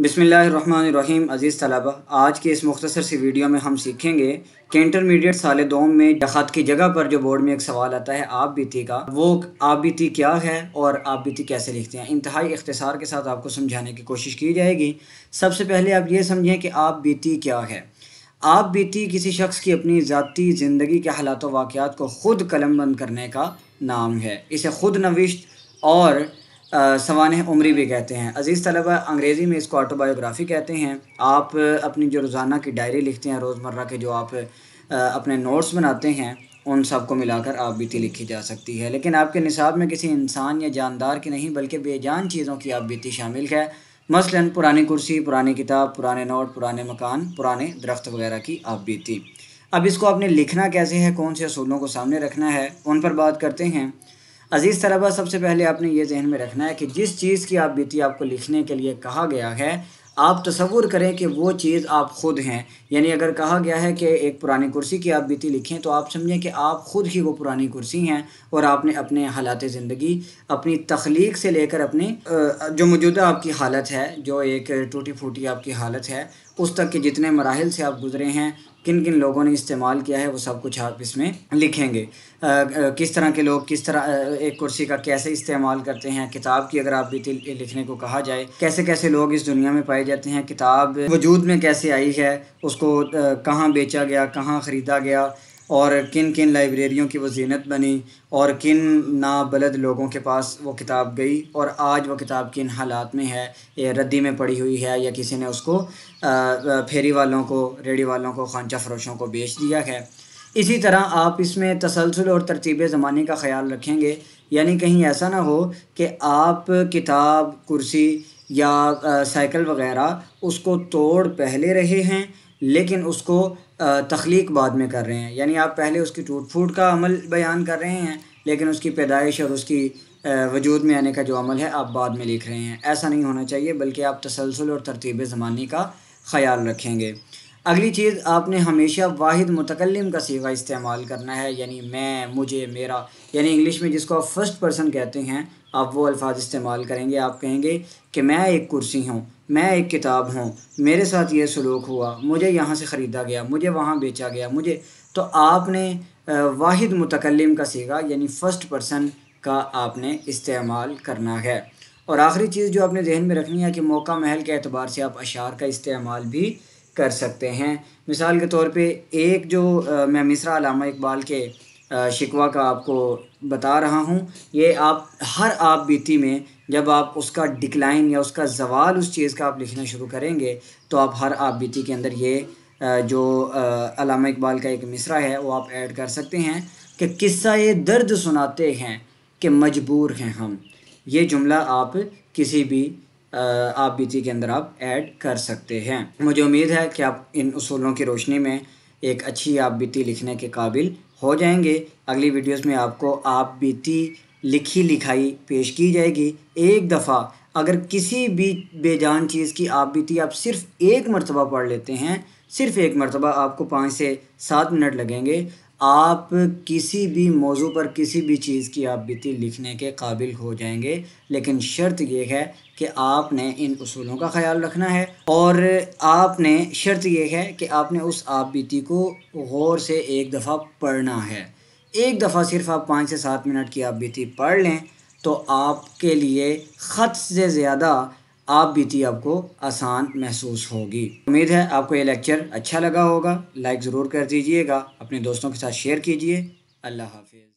बिसमीम अज़ीज़ तलबा आज की इस मुख्तसर सी वीडियो में हम सीखेंगे कि इंटरमीडिएट साल दोम में खत की जगह पर जो बोर्ड में एक सवाल आता है आप बीती का वो आप बीती क्या है और आप बीती कैसे लिखते हैं इंतहाई इख्तसार के साथ आपको समझाने की कोशिश की जाएगी सबसे पहले आप ये समझें कि आप बीती क्या है आप बीती किसी शख्स की अपनी ज़ाती ज़िंदगी के हालात वाक़ात को ख़ुद कलम बंद करने का नाम है इसे खुद नविश्त और सवान उमरी भी कहते हैं अज़ीज़ तलबा अंग्रेज़ी में इसको ऑटोबायोग्राफ़ी कहते हैं आप अपनी जो रोज़ाना की डायरी लिखते हैं रोज़मर्रा के जो आप अपने नोट्स बनाते हैं उन सब को मिलाकर आप बीती लिखी जा सकती है लेकिन आपके निसाब में किसी इंसान या जानदार की नहीं बल्कि बेजान चीज़ों की आप बीती शामिल है मसलन पुरानी कुर्सी पुरानी किताब पुराने नोट पुराने मकान पुराने दरख्त वगैरह की आप बीती अब इसको आपने लिखना कैसे है कौन से असूलों को सामने रखना है उन पर बात करते हैं अज़ीज़ तलबा सबसे पहले आपने ये जहन में रखना है कि जिस चीज़ की आप बीती आपको लिखने के लिए कहा गया है आप तस्वूर करें कि वो चीज़ आप ख़ुद हैं यानी अगर कहा गया है कि एक पुरानी कुर्सी की आप बीती लिखें तो आप समझें कि आप ख़ुद ही वो पुरानी कुर्सी हैं और आपने अपने हालात ज़िंदगी अपनी तख्लीक से लेकर अपनी जो मौजूदा आपकी हालत है जो एक टूटी फूटी आपकी हालत है उस तक के जितने मराहल से आप गुजरे हैं किन किन लोगों ने इस्तेमाल किया है वो सब कुछ आप इसमें लिखेंगे आ, आ, किस तरह के लोग किस तरह एक कुर्सी का कैसे इस्तेमाल करते हैं किताब की अगर आप भी लिखने को कहा जाए कैसे कैसे लोग इस दुनिया में पाए जाते हैं किताब वजूद में कैसे आई है उसको कहाँ बेचा गया कहाँ ख़रीदा गया और किन किन लाइब्रेरियों की वो जीनत बनी और किन ना बलद लोगों के पास वो किताब गई और आज वो किताब किन हालात में है या रद्दी में पड़ी हुई है या किसी ने उसको फेरी वालों को रेडी वालों को खानचा फरोशों को बेच दिया है इसी तरह आप इसमें तसलसल और तरतीब ज़माने का ख्याल रखेंगे यानी कहीं ऐसा ना हो कि आप किताब कुर्सी या साइकिल वगैरह उसको तोड़ पहले रहे हैं लेकिन उसको तख्लीक बाद में कर रहे हैं यानी आप पहले उसकी टूट फूट का अमल बयान कर रहे हैं लेकिन उसकी पैदाइश और उसकी वजूद में आने का जो अमल है आप बाद में लिख रहे हैं ऐसा नहीं होना चाहिए बल्कि आप तसलसल और तरतीब ज़माने का ख्याल रखेंगे अगली चीज़ आपने हमेशा वाहिद मुतकलम का सीवा इस्तेमाल करना है यानी मैं मुझे मेरा यानी इंग्लिश में जिसको आप फर्स्ट पर्सन कहते हैं आप वो अल्फाज इस्तेमाल करेंगे आप कहेंगे कि मैं एक कुर्सी हूँ मैं एक किताब हूँ मेरे साथ ये सलूक हुआ मुझे यहाँ से ख़रीदा गया मुझे वहाँ बेचा गया मुझे तो आपने वाहिद मुतकलम का सीगा यानी फ़र्स्ट पर्सन का आपने इस्तेमाल करना है और आखिरी चीज़ जो आपने जहन में रखनी है कि मौका महल के अतबार से आप अशार का इस्तेमाल भी कर सकते हैं मिसाल के तौर पे एक जो मैं मिसरा अलामा इकबाल के शिकवा का आपको बता रहा हूँ ये आप हर आप बीती में जब आप उसका डिक्लाइन या उसका जवाल उस चीज़ का आप लिखना शुरू करेंगे तो आप हर आप बीती के अंदर ये जो अलामा इकबाल का एक मिसरा है वो आप ऐड कर सकते हैं कि किस्सा ये दर्द सुनाते हैं कि मजबूर हैं हम ये जुमला आप किसी भी आप बीती के अंदर आप ऐड कर सकते हैं मुझे उम्मीद है कि आप इन असूलों की रोशनी में एक अच्छी आप बीती लिखने के काबिल हो जाएंगे अगली वीडियोस में आपको आप बीती लिखी लिखाई पेश की जाएगी एक दफ़ा अगर किसी भी बेजान चीज़ की आप बीती आप सिर्फ़ एक मरतबा पढ़ लेते हैं सिर्फ़ एक मरतबा आपको पाँच से सात मिनट लगेंगे आप किसी भी मौजू पर किसी भी चीज़ की आप बीती लिखने के काबिल हो जाएंगे लेकिन शर्त यह है कि आपने इन असूलों का ख्याल रखना है और आपने शर्त यह है कि आपने उस आप बीती को गौर से एक दफ़ा पढ़ना है एक दफ़ा सिर्फ आप पाँच से सात मिनट की आप बीती पढ़ लें तो आपके लिए ख़त से ज़्यादा आप बीती आपको आसान महसूस होगी उम्मीद है आपको ये लेक्चर अच्छा लगा होगा लाइक ज़रूर कर दीजिएगा अपने दोस्तों के साथ शेयर कीजिए अल्लाह हाफिज़